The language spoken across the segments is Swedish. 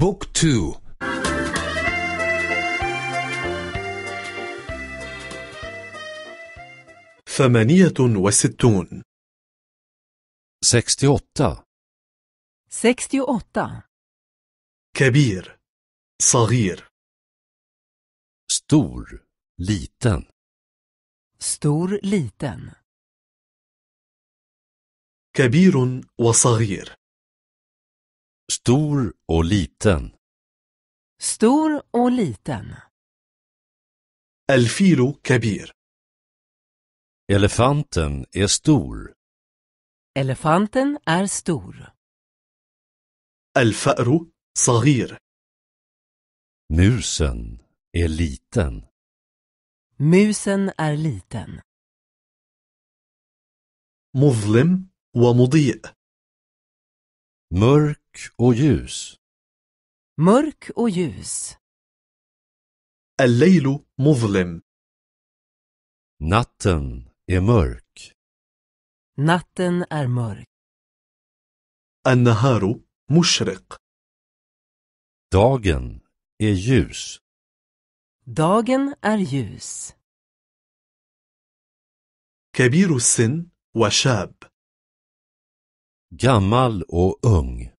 بوك تو ثمانية وستون سكستي أوتا سكستي أوتا كبير صغير ستور ليتن ستور ليتن كبير وصغير Stor och liten. Stor och liten. الفيل كبير. Elefanten är stor. Elefanten är stor. الفأر صغير. Musen är liten. Musen är liten. مظلم ومضيء. Mörk mörk och ljus. Mörk och ljus. الليل مظلم. Natten är mörk. Natten är mörk. النهار مشرق. Dagen är ljus. Dagen är ljus. كبير السن وشاب. Gammal och ung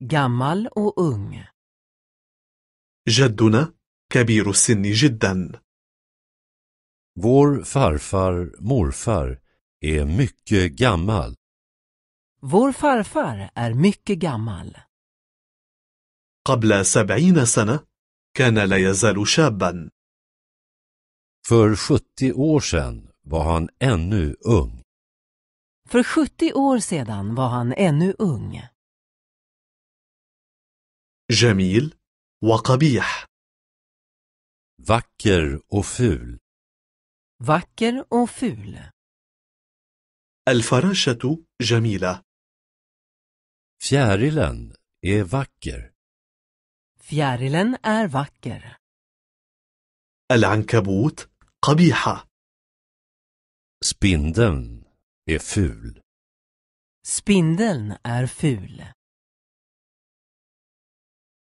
gammal och ung. جدنا كبير السن جدا. Vår farfar, morfar, är mycket gammal. Vår farfar är mycket gammal. قبل سبعين سنة كان لا يزال شابا. För 70 år sedan var han ännu ung. För 70 år sedan var han ännu ung. جميل وقبيح vacker och ful vacker och ful الفراشة جميلة fjärilen är vacker fjärilen är vacker العنكبوت قبيحة spindeln är ful spindeln är ful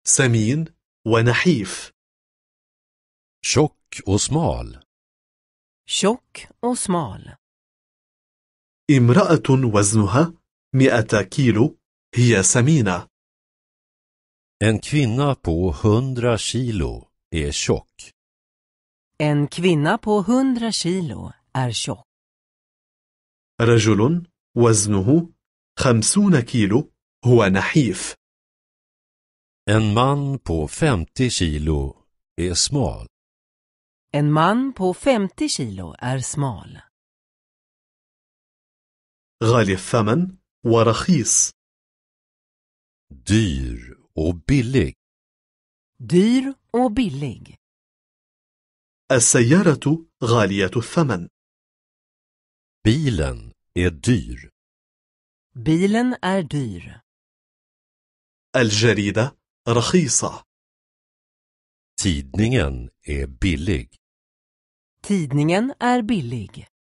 سمين ونحيف tjock och smal tjock och smal امرأة وزنها 100 كيلو هي سمينة En kvinna på 100 kilo är tjock. En kvinna på 100 kilo är tjock. رجل وزنه 50 كيلو هو نحيف. En man på 50 kilo är smal. En man på 50 kilo är smal. غالي الثمن ورخيص. Dyr och billig. Dyr och billig. السيارة غالية الثمن. Bilen är dyr. Bilen är dyr. الجريدة رخيصة. Tidningen är billig. Tidningen är billig.